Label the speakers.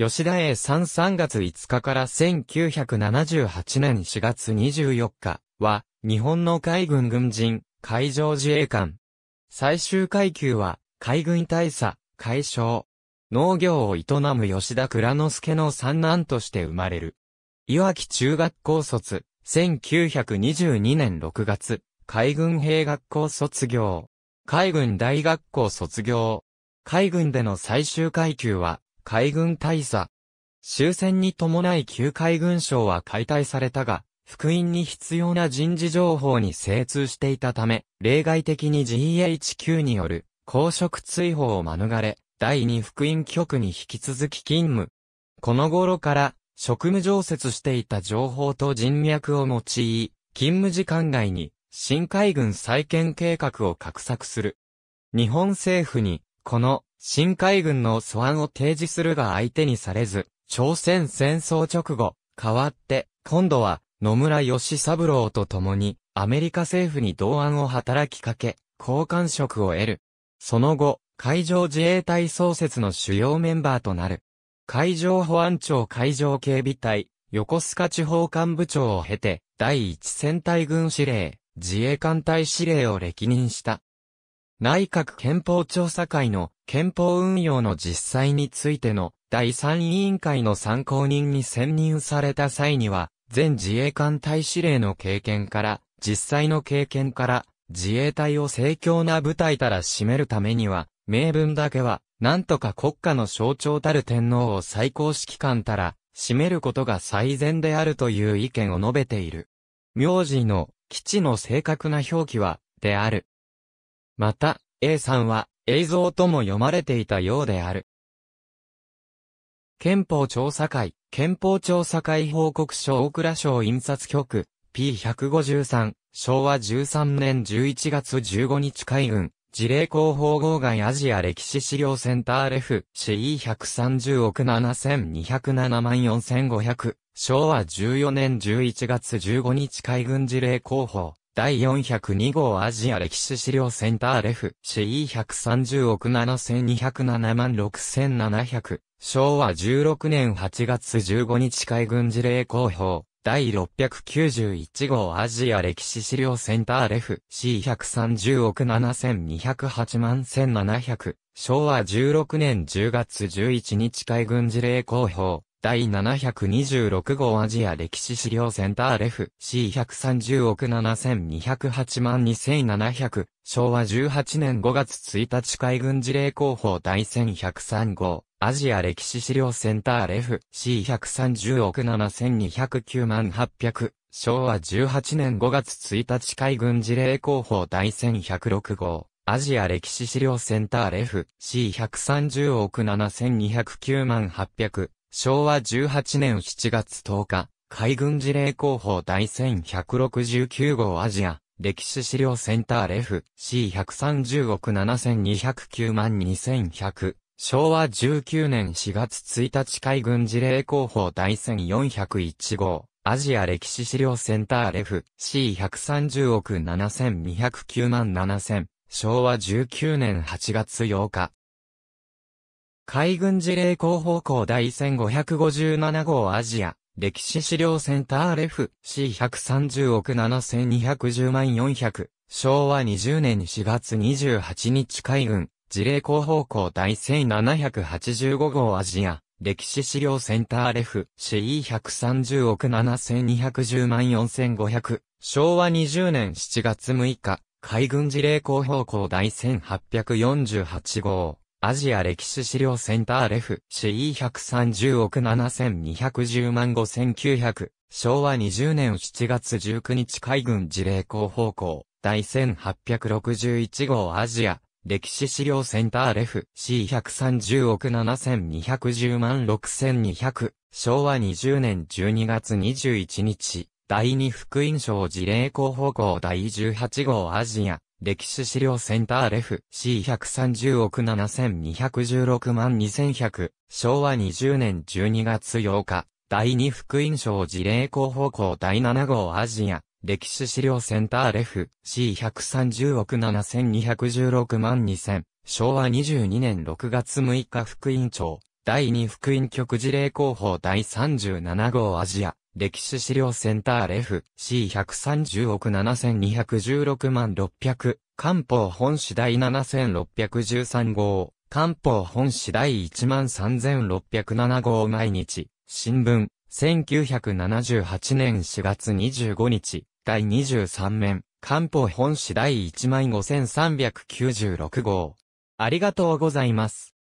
Speaker 1: 吉田栄さん3月5日から1978年4月24日は、日本の海軍軍人、海上自衛官。最終階級は、海軍大佐、海将。農業を営む吉田倉之助の三男として生まれる。いわき中学校卒、1922年6月、海軍兵学校卒業。海軍大学校卒業。海軍での最終階級は、海軍大佐。終戦に伴い旧海軍省は解体されたが、福音に必要な人事情報に精通していたため、例外的に GHQ による公職追放を免れ、第二福音局に引き続き勤務。この頃から、職務常設していた情報と人脈を用い、勤務時間外に、新海軍再建計画を画策する。日本政府に、この新海軍の素案を提示するが相手にされず、朝鮮戦争直後、代わって、今度は野村義三郎と共に、アメリカ政府に同案を働きかけ、交換職を得る。その後、海上自衛隊創設の主要メンバーとなる。海上保安庁海上警備隊、横須賀地方幹部長を経て、第一戦隊軍司令、自衛艦隊司令を歴任した。内閣憲法調査会の憲法運用の実際についての第三委員会の参考人に選任された際には、全自衛官隊司令の経験から、実際の経験から、自衛隊を盛況な部隊たら占めるためには、名分だけは、なんとか国家の象徴たる天皇を最高指揮官たら、占めることが最善であるという意見を述べている。名字の基地の正確な表記は、である。また、A さんは映像とも読まれていたようである。憲法調査会、憲法調査会報告書大倉省印刷局、P153、昭和13年11月15日海軍、事例広報号外アジア歴史資料センターレフ、CE130 億7207万4500、昭和14年11月15日海軍事例広報、第402号アジア歴史資料センターレフ CE130 億7207万6700昭和16年8月15日海軍事例広報第691号アジア歴史資料センターレフ C130 億7208万1700昭和16年10月11日海軍事例広報第726号アジア歴史資料センターレフ C130 億7208万2700昭和18年5月1日海軍事例広報第1103号アジア歴史資料センターレフ C130 億7209万800昭和18年5月1日海軍事例広報第1106号アジア歴史資料センターレフ C130 億7209万800昭和18年7月10日、海軍事例広報第1169号アジア、歴史資料センターレフ C130 億7209万2100。昭和19年4月1日海軍事例広報第1401号。アジア歴史資料センターレフ C130 億7209万7000。昭和19年8月8日。海軍事例広報校第1557号アジア、歴史資料センターレフ C130 億7210万400、昭和20年4月28日海軍、事例広報校第1785号アジア、歴史資料センターレフ CE130 億7210万4500、昭和20年7月6日、海軍事例広報校第1848号。アジア歴史資料センターレフ、CE130 億7210万5900、昭和20年7月19日海軍事例広報校、第1861号アジア、歴史資料センターレフ、C130 億7210万6200、昭和20年12月21日、第2福音賞事例広報校第18号アジア、歴史資料センターレフ C130 億7216万2100昭和20年12月8日第2福音賞事例広報校第7号アジア歴史資料センターレフ C130 億7216万2000昭和22年6月6日福音庁第2福音局事例広報第37号アジア歴史資料センター f C130 億7216万600官報本市第7613号官報本市第13607号毎日新聞1978年4月25日第23面官報本市第15396号ありがとうございます。